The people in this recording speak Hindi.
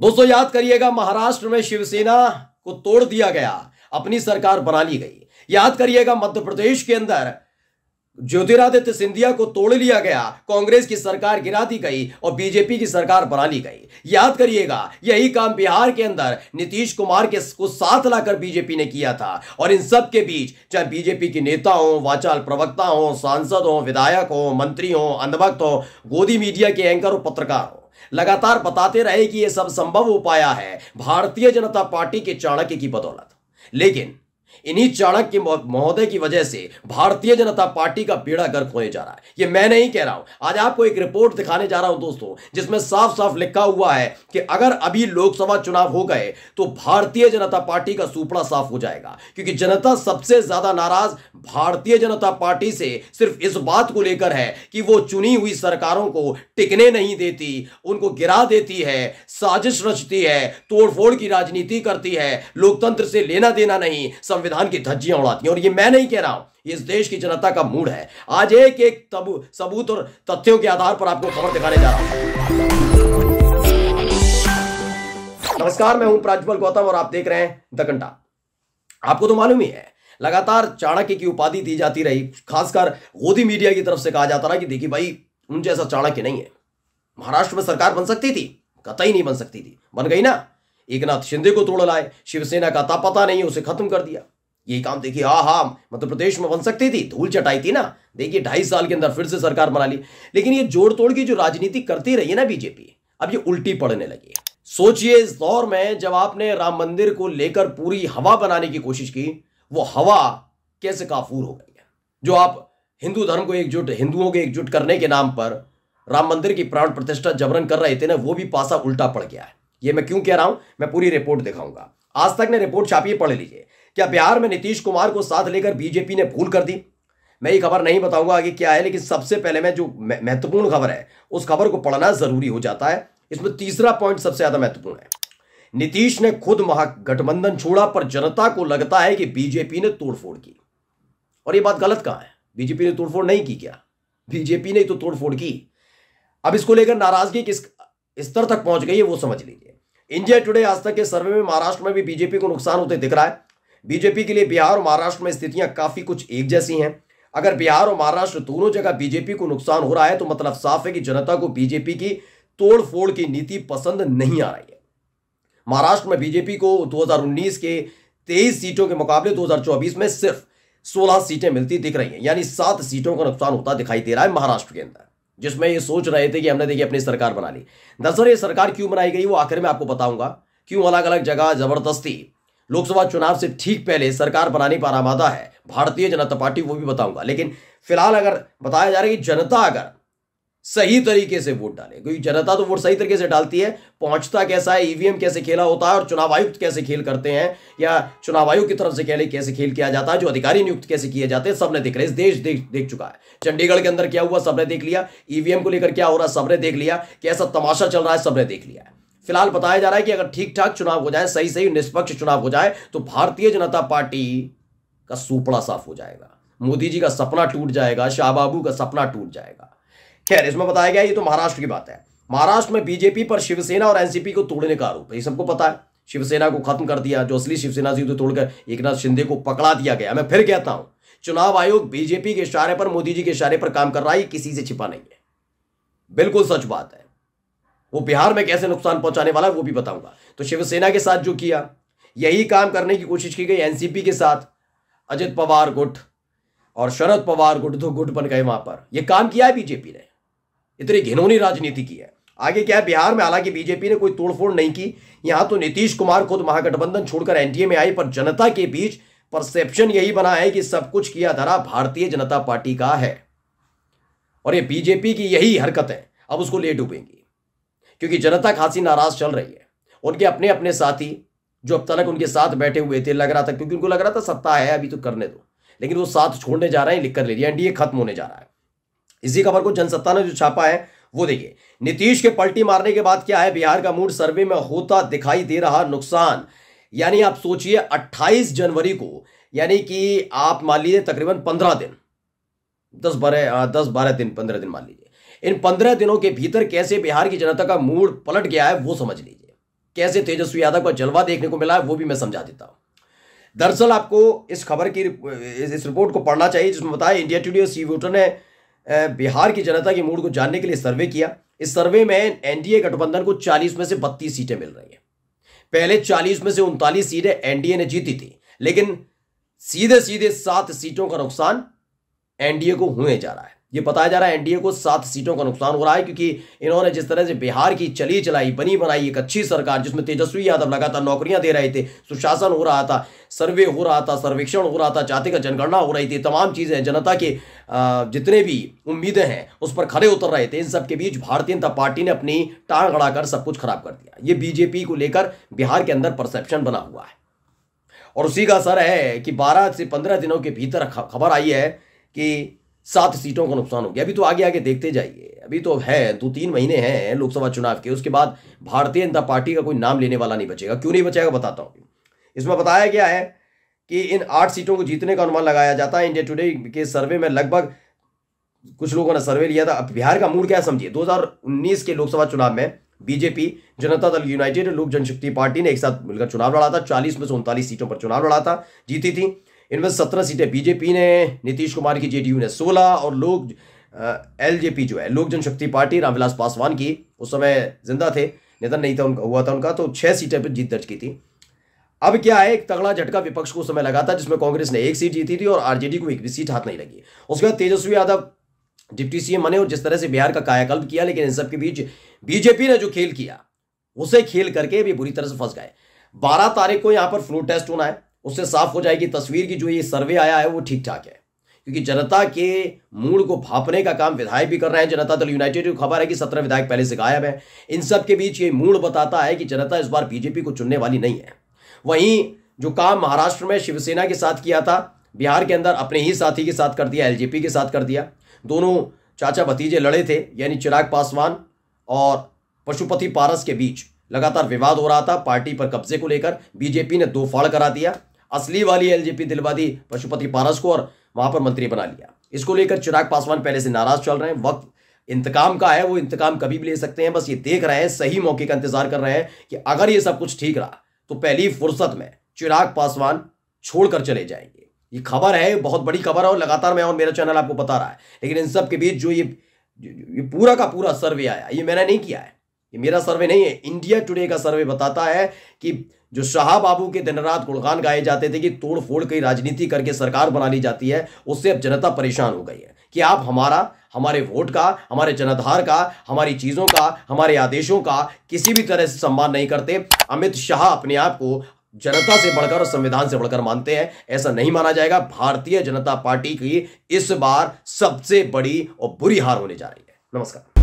दोस्तों याद करिएगा महाराष्ट्र में शिवसेना को तोड़ दिया गया अपनी सरकार बना ली गई याद करिएगा मध्य प्रदेश के अंदर ज्योतिरादित्य सिंधिया को तोड़ लिया गया कांग्रेस की सरकार गिरा दी गई और बीजेपी की सरकार बना ली गई याद करिएगा यही काम बिहार के अंदर नीतीश कुमार के को साथ लाकर बीजेपी ने किया था और इन सब के बीच चाहे बीजेपी के नेता हो वाचाल प्रवक्ता हो सांसद हो विधायक हो मंत्री हो अंधभक्त हो गोदी मीडिया के एंकर हो पत्रकार हो लगातार बताते रहे कि यह सब संभव उपाय है भारतीय जनता पार्टी के चाणक्य की बदौलत लेकिन इन्हीं चाणक्य महोदय की वजह से भारतीय जनता पार्टी का बेड़ा गर्क होने जा रहा है ये मैं नहीं कह रहा हूं आज आपको एक रिपोर्ट दिखाने जा रहा हूं दोस्तों जिसमें साफ साफ लिखा हुआ है कि अगर अभी लोकसभा चुनाव हो गए तो भारतीय जनता पार्टी का सुपड़ा साफ हो जाएगा क्योंकि जनता सबसे ज्यादा नाराज भारतीय जनता पार्टी से सिर्फ इस बात को लेकर है कि वो चुनी हुई सरकारों को टिकने नहीं देती उनको गिरा देती है साजिश रचती है तोड़फोड़ की राजनीति करती है लोकतंत्र से लेना देना नहीं संविधान संविधान की धज्जियां उड़ाती हैं और ये मैं नहीं कह रहा हूं इस देश की जनता का मूड है आज एक एक तबू सबूत और तथ्यों के आधार पर आपको खबर दिखाने जा रहा हूं नमस्कार मैं हूं प्राज्वल गौतम और आप देख रहे हैं द घंटा आपको तो मालूम ही है लगातार चाणक्य की उपाधि दी जाती रही खासकर गोदी मीडिया की तरफ से कहा जाता रहा कि देखिए भाई उन जैसा चाणक्य नहीं है महाराष्ट्र में सरकार बन सकती थी कतई नहीं बन सकती थी बन गई ना एक नाथ शिंदे को तोड़ लाए शिवसेना का तापता नहीं उसे खत्म कर दिया यही काम देखिए हा हा मध्य प्रदेश में बन सकती थी धूल चटाई थी ना देखिए ढाई साल के अंदर फिर से सरकार बना ली लेकिन ये जोड़ तोड़ की जो राजनीति करती रही है ना बीजेपी अब ये उल्टी पड़ने लगी सोचिए इस दौर में जब आपने राम मंदिर को लेकर पूरी हवा बनाने की कोशिश की वो हवा कैसे काफूर हो गई है जो आप हिंदू धर्म को एकजुट हिंदुओं को एकजुट करने के नाम पर राम मंदिर की प्राण प्रतिष्ठा जबरन कर रहे थे ना वो भी पासा उल्टा पड़ गया है ये मैं क्यों कह रहा हूं मैं पूरी रिपोर्ट दिखाऊंगा आज तक ने रिपोर्ट छापिए पढ़ लीजिए क्या बिहार में नीतीश कुमार को साथ लेकर बीजेपी ने भूल कर दी मैं ये खबर नहीं बताऊंगा आगे क्या है लेकिन सबसे पहले मैं जो महत्वपूर्ण खबर है उस खबर को पढ़ना जरूरी हो जाता है इसमें तीसरा पॉइंट सबसे ज्यादा महत्वपूर्ण है नीतीश ने खुद महागठबंधन छोड़ा पर जनता को लगता है कि बीजेपी ने तोड़फोड़ की और ये बात गलत कहा है बीजेपी ने तोड़फोड़ नहीं की क्या बीजेपी ने तो तोड़फोड़ की अब इसको लेकर नाराजगी किस स्तर तक पहुंच गई है वो समझ लीजिए इंडिया टुडे आज तक के सर्वे में महाराष्ट्र में भी बीजेपी को नुकसान होते दिख रहा है बीजेपी के लिए बिहार और महाराष्ट्र में स्थितियां काफी कुछ एक जैसी हैं अगर बिहार और महाराष्ट्र दोनों जगह बीजेपी को नुकसान हो रहा है तो मतलब साफ है कि जनता को बीजेपी की तोड़ फोड़ की नीति पसंद नहीं आ रही है महाराष्ट्र में बीजेपी को 2019 के 23 सीटों के मुकाबले 2024 में सिर्फ 16 सीटें मिलती दिख रही हैं यानी सात सीटों का नुकसान होता दिखाई दे रहा है महाराष्ट्र के अंदर जिसमें ये सोच रहे थे कि हमने देखिए अपनी सरकार बना ली दरअसल ये सरकार क्यों बनाई गई वो आखिर में आपको बताऊंगा क्यों अलग अलग जगह जबरदस्ती लोकसभा चुनाव से ठीक पहले सरकार बनाने पर आमादा है भारतीय जनता पार्टी वो भी बताऊंगा लेकिन फिलहाल अगर बताया जा रहा है कि जनता अगर सही तरीके से वोट डाले क्योंकि जनता तो वोट सही तरीके से डालती है पहुंचता कैसा है ईवीएम कैसे खेला होता है और चुनाव आयुक्त कैसे खेल करते हैं या चुनाव आयोग की तरफ से कहले कैसे खेल किया जाता है जो अधिकारी नियुक्त कैसे किए जाते हैं सबने देख रहे इस देश देख देख चुका है चंडीगढ़ के अंदर क्या हुआ सबने देख लिया ईवीएम को लेकर क्या हो रहा है सबने देख लिया कैसा तमाशा चल रहा है सबने देख लिया फिलहाल बताया जा रहा है कि अगर ठीक ठाक चुनाव हो जाए सही सही निष्पक्ष चुनाव हो जाए तो भारतीय जनता पार्टी का सूपड़ा साफ हो जाएगा मोदी जी का सपना टूट जाएगा शाहबाबू का सपना टूट जाएगा खैर इसमें बताया गया ये तो महाराष्ट्र की बात है महाराष्ट्र में बीजेपी पर शिवसेना और एनसीपी को तोड़ने का आरोप है ये सबको पता है शिवसेना को खत्म कर दिया जो असली शिवसेना थी उसे तोड़कर एक नाथ शिंदे को पकड़ा दिया गया मैं फिर कहता हूं चुनाव आयोग बीजेपी के इशारे पर मोदी जी के इशारे पर काम कर रहा है किसी से छिपा नहीं है बिल्कुल सच बात है वो बिहार में कैसे नुकसान पहुंचाने वाला है वो भी बताऊंगा तो शिवसेना के साथ जो किया यही काम करने की कोशिश की गई एनसीपी के साथ अजित पवार गुट और शरद पवार गुट दो गुट बन गए वहां पर यह काम किया है बीजेपी ने इतनी घिनौनी राजनीति की है आगे क्या है बिहार में हालांकि बीजेपी ने कोई तोड़फोड़ नहीं की यहां तो नीतीश कुमार खुद महागठबंधन छोड़कर एनडीए में आई पर जनता के बीच परसेप्शन यही बना है कि सब कुछ किया धरा भारतीय जनता पार्टी का है और ये बीजेपी की यही हरकत है अब उसको ले डूबेंगी क्योंकि जनता खासी नाराज चल रही है उनके अपने अपने साथी जो अब तक उनके साथ बैठे हुए थे लग रहा था क्योंकि उनको लग रहा था सत्ता है अभी तो करने दो लेकिन वो साथ छोड़ने जा रहे हैं लिख कर ले लिया एनडीए खत्म होने जा रहा है इसी खबर को जनसत्ता ने जो छापा है वो देखिए नीतीश के पलटी मारने के बाद क्या है बिहार का मूड सर्वे में होता दिखाई दे रहा नुकसान यानी आप सोचिए 28 जनवरी को यानी कि आप मान लीजिए तकरीबन 15 दिन 10 बारह 10 बारह दिन 15 दिन मान लीजिए इन पंद्रह दिनों के भीतर कैसे बिहार की जनता का मूड पलट गया है वो समझ लीजिए कैसे तेजस्वी यादव का जलवा देखने को मिला है वो भी मैं समझा देता हूं दरअसल आपको इस खबर की इस रिपोर्ट को पढ़ना चाहिए जिसमें बताया इंडिया टूडे और सी वोटर ने बिहार की जनता के मूड को जानने के लिए सर्वे किया इस सर्वे में एनडीए गठबंधन को 40 में से 32 सीटें मिल रही हैं पहले 40 में से उनतालीस सीटें एनडीए ने जीती थी लेकिन सीधे सीधे सात सीटों का नुकसान एनडीए को हुए जा रहा है ये बताया जा रहा है एनडीए को सात सीटों का नुकसान हो रहा है क्योंकि इन्होंने जिस तरह से बिहार की चली चलाई बनी बनाई एक अच्छी सरकार जिसमें तेजस्वी यादव लगातार नौकरियां दे रहे थे सुशासन हो रहा था सर्वे हो रहा था सर्वेक्षण हो रहा था जाति का जनगणना हो रही थी तमाम चीज़ें जनता के जितने भी उम्मीदें हैं उस पर खड़े उतर रहे थे इन सबके बीच भारतीय जनता पार्टी ने अपनी टांग अड़ाकर सब कुछ खराब कर दिया ये बीजेपी को लेकर बिहार के अंदर परसेप्शन बना हुआ है और उसी का असर है कि बारह से पंद्रह दिनों के भीतर खबर आई है कि सात सीटों का नुकसान हो गया अभी तो आगे आगे देखते जाइए अभी तो है दो तीन महीने हैं लोकसभा चुनाव के उसके बाद भारतीय जनता पार्टी का कोई नाम लेने वाला नहीं बचेगा क्यों नहीं बचेगा बताता हूँ इसमें बताया गया है कि इन आठ सीटों को जीतने का अनुमान लगाया जाता है इंडिया टुडे के सर्वे में लगभग कुछ लोगों ने सर्वे लिया था अब बिहार का मूड क्या समझिए 2019 के लोकसभा चुनाव में बीजेपी जनता दल यूनाइटेड लोक जनशक्ति पार्टी ने एक साथ मिलकर चुनाव लड़ा था चालीस में से उनतालीस सीटों पर चुनाव लड़ा था जीती थी इनमें सत्रह सीटें बीजेपी ने नीतीश कुमार की जेडीयू ने सोलह और लोक एलजेपी जो है लोक जनशक्ति पार्टी रामविलास पासवान की उस समय जिंदा थे निधन नहीं था उनका हुआ था उनका तो छह सीटें पर जीत दर्ज की थी अब क्या है एक तगड़ा झटका विपक्ष को समय लगा था जिसमें कांग्रेस ने एक सीट जीती थी और आरजेडी को एक भी सीट हाथ नहीं लगी उसके बाद तेजस्वी यादव डिप्टी सीएम बने और जिस तरह से बिहार का कायाकल्प किया लेकिन इन सबके बीच बीजेपी ने जो खेल किया उसे खेल करके भी बुरी तरह से फंस गए बारह तारीख को यहां पर फ्लोर टेस्ट होना है उससे साफ हो जाएगी तस्वीर की जो ये सर्वे आया है वो ठीक ठाक है क्योंकि जनता के मूड को भापने का काम विधायक भी कर रहे हैं जनता दल यूनाइटेड की खबर है कि सत्रह विधायक पहले से गायब है इन सब के बीच ये मूड बताता है कि जनता इस बार बीजेपी को चुनने वाली नहीं है वहीं जो काम महाराष्ट्र में शिवसेना के साथ किया था बिहार के अंदर अपने ही साथी के साथ कर दिया एलजेपी के साथ कर दिया दोनों चाचा भतीजे लड़े थे यानी चिराग पासवान और पशुपति पारस के बीच लगातार विवाद हो रहा था पार्टी पर कब्जे को लेकर बीजेपी ने दो फाड़ करा दिया असली वाली एलजेपी दिलवा दी पशुपति पारस को और वहां पर मंत्री बना लिया इसको लेकर चिराग पासवान पहले से नाराज चल रहे हैं वक्त इंतकाम का है वो इंतकाम कभी भी ले सकते हैं बस ये देख रहे हैं सही मौके का इंतजार कर रहे हैं कि अगर ये सब कुछ ठीक रहा तो पहली फुर्सत में चिराग पासवान छोड़कर चले जाएंगे ये खबर है बहुत बड़ी खबर है और लगातार मैं और मेरा चैनल आपको बता रहा है लेकिन इन सब के बीच जो ये, ये पूरा का पूरा सर्वे आया ये मैंने नहीं किया है ये मेरा सर्वे नहीं है इंडिया टुडे का सर्वे बताता है कि जो शाह बाबू के दिन रात गुणगान गाए जाते थे कि तोड़ फोड़ की राजनीति करके सरकार बना ली जाती है उससे अब जनता परेशान हो गई है कि आप हमारा हमारे वोट का हमारे जनाधार का हमारी चीज़ों का हमारे आदेशों का किसी भी तरह से सम्मान नहीं करते अमित शाह अपने आप को जनता से बढ़कर और संविधान से बढ़कर मानते हैं ऐसा नहीं माना जाएगा भारतीय जनता पार्टी की इस बार सबसे बड़ी और बुरी हार होने जा रही है नमस्कार